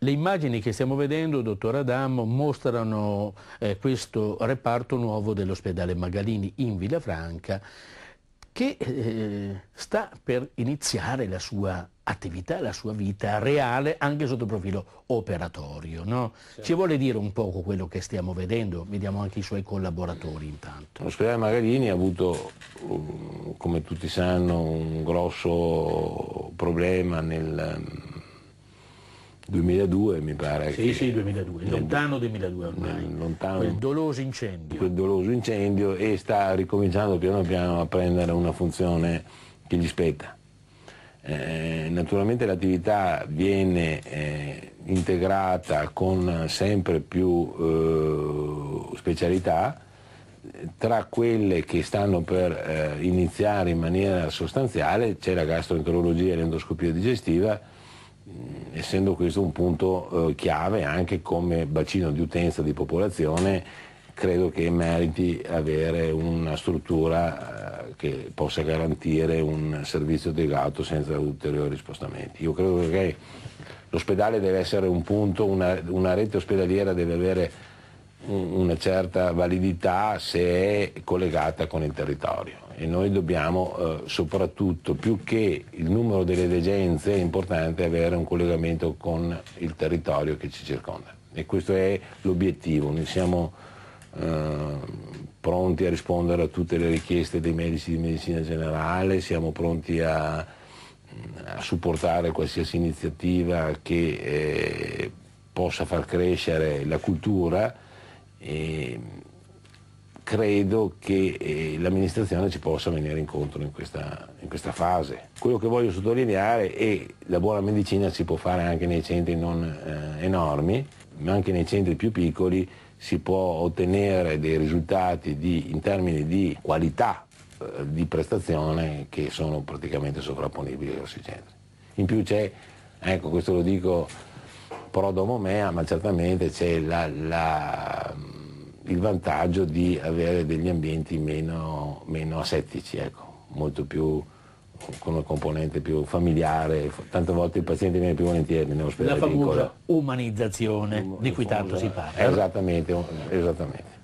Le immagini che stiamo vedendo, dottor Adamo, mostrano eh, questo reparto nuovo dell'ospedale Magalini in Villafranca che eh, sta per iniziare la sua attività, la sua vita reale anche sotto profilo operatorio. No? Certo. Ci vuole dire un poco quello che stiamo vedendo, vediamo anche i suoi collaboratori intanto. L'ospedale Magalini ha avuto, come tutti sanno, un grosso problema nel 2002 mi pare. Sì, sì, 2002, nel, lontano 2002 ormai. Lontano, quel doloso incendio. Quel doloso incendio e sta ricominciando piano piano a prendere una funzione che gli spetta. Eh, naturalmente l'attività viene eh, integrata con sempre più eh, specialità tra quelle che stanno per eh, iniziare in maniera sostanziale c'è la gastroenterologia e l'endoscopia digestiva Mm, essendo questo un punto eh, chiave anche come bacino di utenza di popolazione, credo che meriti avere una struttura eh, che possa garantire un servizio adeguato senza ulteriori spostamenti. Io credo che l'ospedale deve essere un punto, una, una rete ospedaliera deve avere una certa validità se è collegata con il territorio e noi dobbiamo eh, soprattutto più che il numero delle degenze è importante avere un collegamento con il territorio che ci circonda e questo è l'obiettivo, noi siamo eh, pronti a rispondere a tutte le richieste dei medici di medicina generale, siamo pronti a, a supportare qualsiasi iniziativa che eh, possa far crescere la cultura e ehm, credo che eh, l'amministrazione ci possa venire incontro in questa, in questa, fase. Quello che voglio sottolineare è che la buona medicina si può fare anche nei centri non eh, enormi, ma anche nei centri più piccoli si può ottenere dei risultati di, in termini di qualità eh, di prestazione che sono praticamente sovrapponibili ai grossi centri. In più c'è, ecco questo lo dico pro domo mea, ma certamente c'è la, la il vantaggio di avere degli ambienti meno, meno asettici, ecco, molto più con una componente più familiare, tante volte il paziente viene più volentieri nell'ospedale La famosa umanizzazione um, di cui tanto si parla. Esattamente, esattamente.